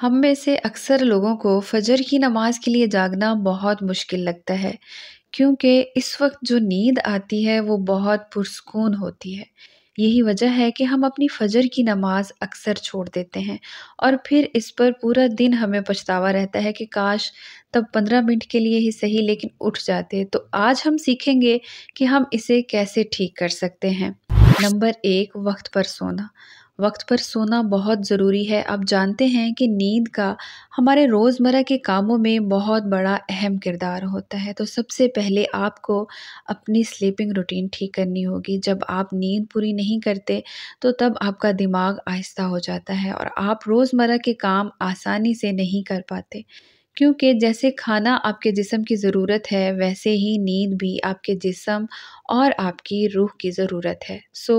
हम में से अक्सर लोगों को फजर की नमाज़ के लिए जागना बहुत मुश्किल लगता है क्योंकि इस वक्त जो नींद आती है वो बहुत पुरस्कून होती है यही वजह है कि हम अपनी फजर की नमाज अक्सर छोड़ देते हैं और फिर इस पर पूरा दिन हमें पछतावा रहता है कि काश तब पंद्रह मिनट के लिए ही सही लेकिन उठ जाते तो आज हम सीखेंगे कि हम इसे कैसे ठीक कर सकते हैं नंबर एक वक्त पर सोना वक्त पर सोना बहुत ज़रूरी है आप जानते हैं कि नींद का हमारे रोज़मर्रा के कामों में बहुत बड़ा अहम किरदार होता है तो सबसे पहले आपको अपनी स्लीपिंग रूटीन ठीक करनी होगी जब आप नींद पूरी नहीं करते तो तब आपका दिमाग आहिस्ता हो जाता है और आप रोज़मर्रा के काम आसानी से नहीं कर पाते क्योंकि जैसे खाना आपके जिसम की ज़रूरत है वैसे ही नींद भी आपके जिसम और आपकी रूह की ज़रूरत है सो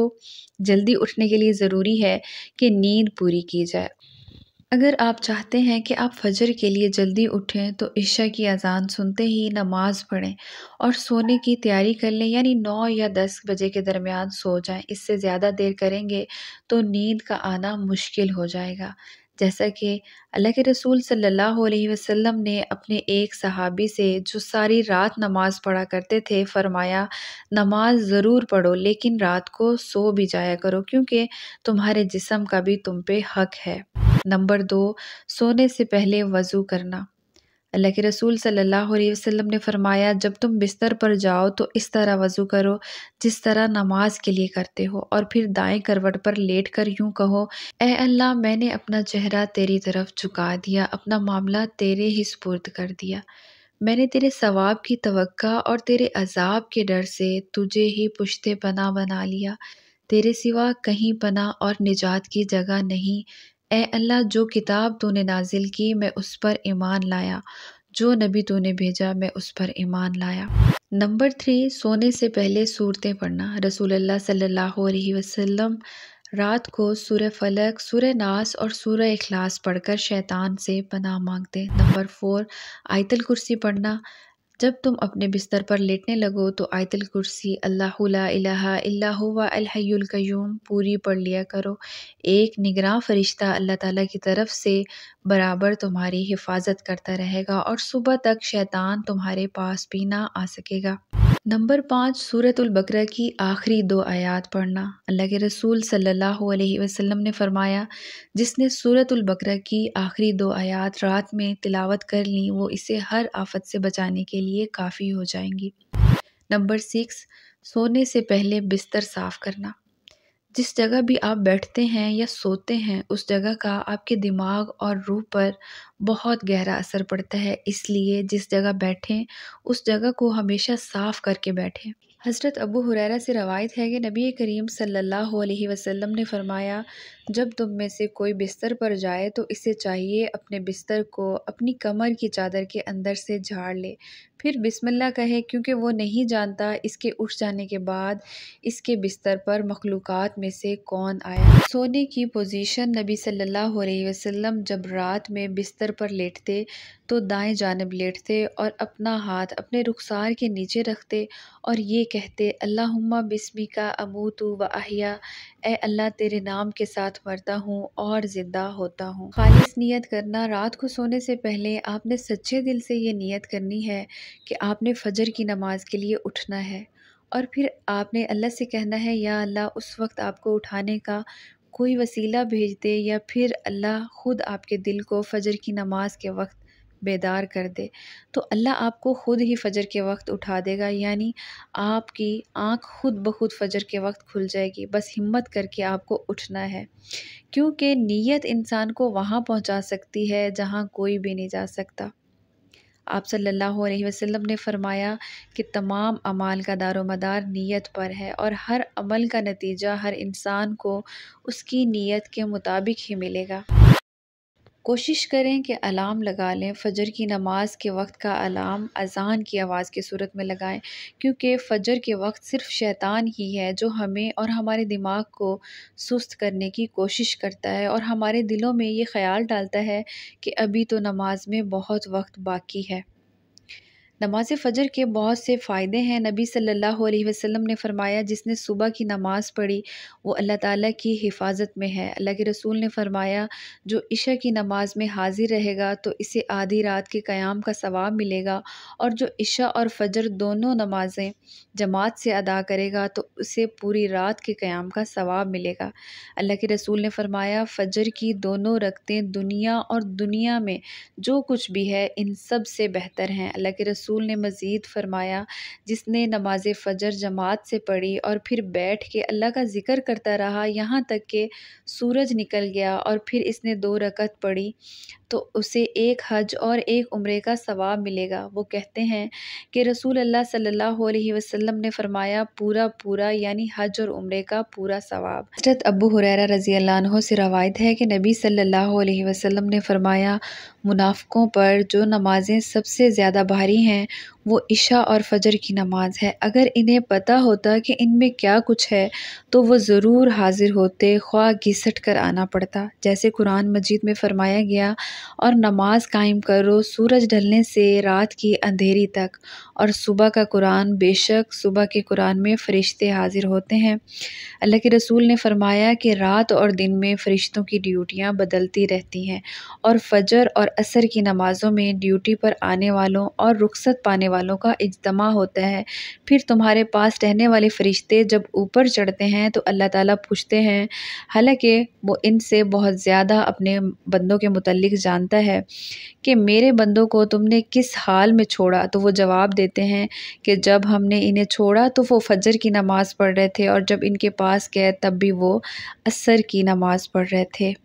जल्दी उठने के लिए ज़रूरी है कि नींद पूरी की जाए अगर आप चाहते हैं कि आप फजर के लिए जल्दी उठें तो इशा की अज़ान सुनते ही नमाज़ पढ़ें और सोने की तैयारी कर लें यानी नौ या दस बजे के दरमियान सो जाएं इससे ज़्यादा देर करेंगे तो नींद का आना मुश्किल हो जाएगा जैसा कि अल्लाह के रसूल सल्लल्लाहु अलैहि वसल्लम ने अपने एक सहाबी से जो सारी रात नमाज़ पढ़ा करते थे फरमाया नमाज ज़रूर पढ़ो लेकिन रात को सो भी जाया करो क्योंकि तुम्हारे जिसम का भी तुम पे हक है नंबर दो सोने से पहले वज़ू करना अल्लाह के रसूल सल्लल्लाहु अलैहि वसल्लम ने फरमाया जब तुम बिस्तर पर जाओ तो इस तरह वज़ू करो जिस तरह नमाज के लिए करते हो और फिर दाएं करवट पर लेट कर यूं कहो ए अल्लाह मैंने अपना चेहरा तेरी तरफ झुका दिया अपना मामला तेरे ही सुपुर्द कर दिया मैंने तेरे सवाब की तवक्का और तेरे अजाब के डर से तुझे ही पुश्ते पना बना लिया तेरे सिवा कहीं पना और निजात की जगह नहीं ए अल्लाह जो किताब तूने नाजिल की मैं उस पर ईमान लाया जो नबी तूने भेजा मैं उस पर ईमान लाया नंबर थ्री सोने से पहले सूरतें पढ़ना रसूल सल्लल्लाहु अलैहि वसल्लम रात को सूर्य फलक सूर्य नास और सूर्य इखलास पढ़कर शैतान से पनाह मांगते नंबर फोर आयतल कुर्सी पढ़ना जब तुम अपने बिस्तर पर लेटने लगो तो आयतल कुर्सी अल्लाह पूरी पढ़ लिया करो एक निगरान फरिश्ता अल्लाह ताला की तरफ से बराबर तुम्हारी हिफाजत करता रहेगा और सुबह तक शैतान तुम्हारे पास भी ना आ सकेगा नंबर पाँच सूरतुल बकरा की आखिरी दो आयात पढ़ना अल्लाह के रसूल सल्लल्लाहु अलैहि वसल्लम ने फरमाया जिसने सूरतुल बकरा की आखिरी दो आयात रात में तिलावत कर ली वो इसे हर आफत से बचाने के लिए काफ़ी हो जाएंगी नंबर सिक्स सोने से पहले बिस्तर साफ़ करना जिस जगह भी आप बैठते हैं या सोते हैं उस जगह का आपके दिमाग और रूह पर बहुत गहरा असर पड़ता है इसलिए जिस जगह बैठें उस जगह को हमेशा साफ़ करके बैठें हज़रत अबू हुरैरा से रवायत है कि नबी करीम सल्लल्लाहु अलैहि वसल्लम ने फ़रमाया जब तुम में से कोई बिस्तर पर जाए तो इसे चाहिए अपने बिस्तर को अपनी कमर की चादर के अंदर से झाड़ ले फिर बिस्मिल्लाह कहे क्योंकि वो नहीं जानता इसके उठ जाने के बाद इसके बिस्तर पर मखलूक़ात में से कौन आया सोने की पोजीशन नबी सल्लल्लाहु अलैहि वसल्लम जब रात में बिस्तर पर लेटते तो दाएं जानब लेटते और अपना हाथ अपने रुखसार के नीचे रखते और ये कहते अल्लाहुम्मा बिस्मी का अमूतु व अहिया ए अल्लाह तेरे नाम के साथ मरता हूँ और ज़िंदा होता हूँ खालिश नीयत करना रात को सोने से पहले आपने सच्चे दिल से ये नीयत करनी है कि आपने फ़जर की नमाज के लिए उठना है और फिर आपने अल्लाह से कहना है या अल्लाह उस वक्त आपको उठाने का कोई वसीला भेज दे या फिर अल्लाह ख़ुद आपके दिल को फ़जर की नमाज के वक्त बेदार कर दे तो अल्लाह आपको ख़ुद ही फ़जर के वक्त उठा देगा यानी आपकी आँख खुद ब खुद फ़जर के वक्त खुल जाएगी बस हिम्मत करके आपको उठना है क्योंकि नीयत इंसान को वहाँ पहुँचा सकती है जहाँ कोई भी नहीं जा सकता आप सल्लल्लाहु अलैहि वसल्लम ने फरमाया कि तमाम अमाल का दारो मदार नीयत पर है और हर अमल का नतीजा हर इंसान को उसकी नीयत के मुताबिक ही मिलेगा कोशिश करें कि अलार्म लगा लें फ़जर की नमाज़ के वक्त का अलार्म अजान की आवाज़ की सूरत में लगाएं क्योंकि फ़जर के वक्त सिर्फ शैतान ही है जो हमें और हमारे दिमाग को सुस्त करने की कोशिश करता है और हमारे दिलों में ये ख्याल डालता है कि अभी तो नमाज में बहुत वक्त बाकी है नमाज फ़जर के बहुत से फ़ायदे हैं नबी सल्लल्लाहु अलैहि वसल्लम ने फ़रमाया जिसने सुबह की नमाज़ पढ़ी वो अल्लाह ताला की हिफाजत में है अल्लाह के रसूल ने फ़रमाया जो इशा की नमाज़ में हाजिर रहेगा तो इसे आधी रात के क़याम का सवाब मिलेगा और जो इशा और फ़जर दोनों नमाज़ें जमात से अदा करेगा तो उसे पूरी रात के क़याम का सवाब मिलेगा अल्लाह के रसूल ने फ़रमाया फ़जर की दोनों रगतें दुनिया और दुनिया में जो कुछ भी है इन सब से बेहतर हैं अल्लाह के रसूल रसूल ने मज़ीद फ़रमाया जिसने नमाज फ़जर जमात से पढ़ी और फिर बैठ के अल्लाह का ज़िक्र करता रहा यहाँ तक कि सूरज निकल गया और फिर इसने दो रकत पढ़ी तो उसे एक हज और एक उम्र का सवाब मिलेगा वो कहते हैं कि रसूल अल्लाह सल्लल्लाहु अलैहि वसल्लम ने फरमाया पूरा पूरा यानी हज और उम्र का पूरा सवाब हजरत अबू हुरैरा रज़ी अल्लाह से रवायत है कि नबी सल्लल्लाहु अलैहि वसल्लम ने फरमाया मुनाफ़ों पर जो नमाज़ें सबसे ज़्यादा भारी हैं हैं वो इशा और फजर की नमाज़ है अगर इन्हें पता होता कि इनमें क्या कुछ है तो वो ज़रूर हाज़िर होते ख्वा घिसट कर आना पड़ता जैसे कुरान मजीद में फ़रमाया गया और नमाज कायम करो सूरज ढलने से रात की अंधेरी तक और सुबह का कुरान बेशक सुबह के कुरान में फ़रिश्ते हाज़िर होते हैं अल्लाह के रसूल ने फ़रमाया कि रात और दिन में फ़रिश्तों की ड्यूटियाँ बदलती रहती हैं और फजर और असर की नमाज़ों में ड्यूटी पर आने वालों और रुखसत मकसद पाने वालों का इजतमा होता है फिर तुम्हारे पास रहने वाले फ़रिश्ते जब ऊपर चढ़ते हैं तो अल्लाह ताला पूछते हैं हालांकि वो इनसे बहुत ज़्यादा अपने बंदों के मतलब जानता है कि मेरे बंदों को तुमने किस हाल में छोड़ा तो वो जवाब देते हैं कि जब हमने इन्हें छोड़ा तो वो फजर की नमाज़ पढ़ रहे थे और जब इनके पास गए तब भी वो असर की नमाज़ पढ़ रहे थे